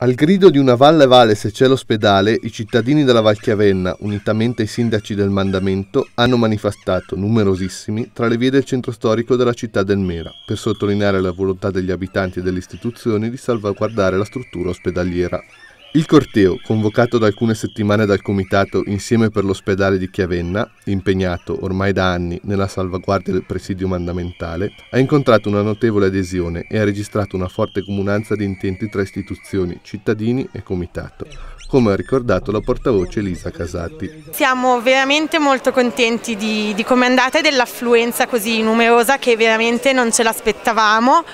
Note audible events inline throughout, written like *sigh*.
Al grido di una valle vale se c'è l'ospedale, i cittadini della Valchiavenna, unitamente ai sindaci del mandamento, hanno manifestato, numerosissimi, tra le vie del centro storico della città del Mera, per sottolineare la volontà degli abitanti e delle istituzioni di salvaguardare la struttura ospedaliera. Il corteo, convocato da alcune settimane dal comitato insieme per l'ospedale di Chiavenna, impegnato ormai da anni nella salvaguardia del presidio mandamentale, ha incontrato una notevole adesione e ha registrato una forte comunanza di intenti tra istituzioni, cittadini e comitato, come ha ricordato la portavoce Elisa Casati. Siamo veramente molto contenti di, di come è andata e dell'affluenza così numerosa che veramente non ce l'aspettavamo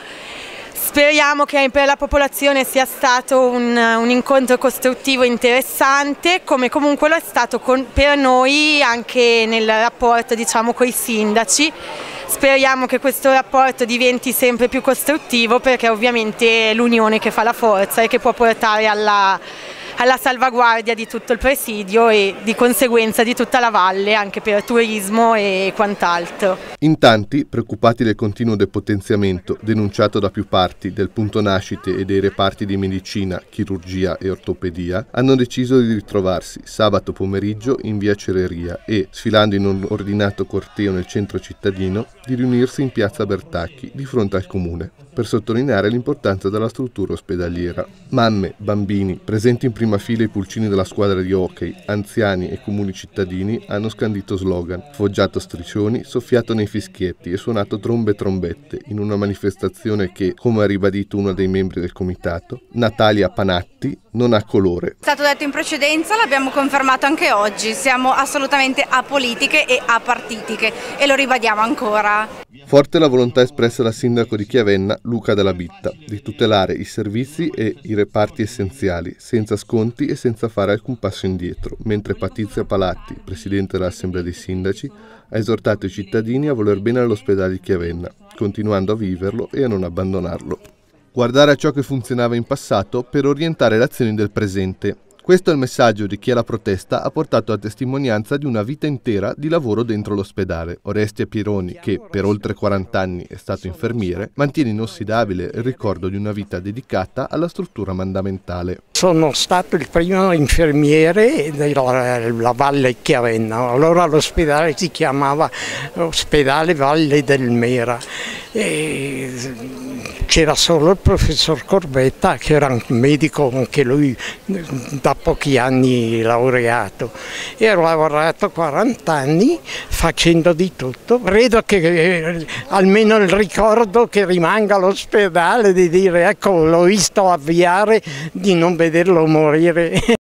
Speriamo che per la popolazione sia stato un, un incontro costruttivo interessante, come comunque lo è stato con, per noi anche nel rapporto diciamo, con i sindaci. Speriamo che questo rapporto diventi sempre più costruttivo perché ovviamente è l'unione che fa la forza e che può portare alla, alla salvaguardia di tutto il presidio e di conseguenza di tutta la valle anche per turismo e quant'altro. In tanti, preoccupati del continuo depotenziamento denunciato da più parti del punto nascite e dei reparti di medicina, chirurgia e ortopedia, hanno deciso di ritrovarsi sabato pomeriggio in via Cereria e, sfilando in un ordinato corteo nel centro cittadino, di riunirsi in piazza Bertacchi di fronte al comune per sottolineare l'importanza della struttura ospedaliera. Mamme, bambini, presenti in prima fila i pulcini della squadra di hockey, anziani e comuni cittadini hanno scandito slogan, foggiato striscioni, soffiato nei fischietti e suonato trombe e trombette in una manifestazione che, come ha ribadito uno dei membri del comitato, Natalia Panatti non ha colore. È stato detto in precedenza, l'abbiamo confermato anche oggi, siamo assolutamente apolitiche e apartitiche e lo ribadiamo ancora. Forte la volontà espressa dal sindaco di Chiavenna, Luca Della Bitta, di tutelare i servizi e i reparti essenziali, senza sconti e senza fare alcun passo indietro, mentre Patrizia Palatti, presidente dell'Assemblea dei Sindaci, ha esortato i cittadini a voler bene all'ospedale di Chiavenna, continuando a viverlo e a non abbandonarlo. Guardare a ciò che funzionava in passato per orientare le azioni del presente, questo è il messaggio di chi alla protesta ha portato a testimonianza di una vita intera di lavoro dentro l'ospedale. Orestia Pironi, che per oltre 40 anni è stato infermiere, mantiene inossidabile il ricordo di una vita dedicata alla struttura mandamentale. Sono stato il primo infermiere della Valle Chiavenna, allora l'ospedale si chiamava Ospedale Valle del Mera. E c'era solo il professor Corbetta che era un medico anche lui eh, da pochi anni laureato e ho lavorato 40 anni facendo di tutto, credo che eh, almeno il ricordo che rimanga all'ospedale di dire ecco l'ho visto avviare di non vederlo morire. *laughs*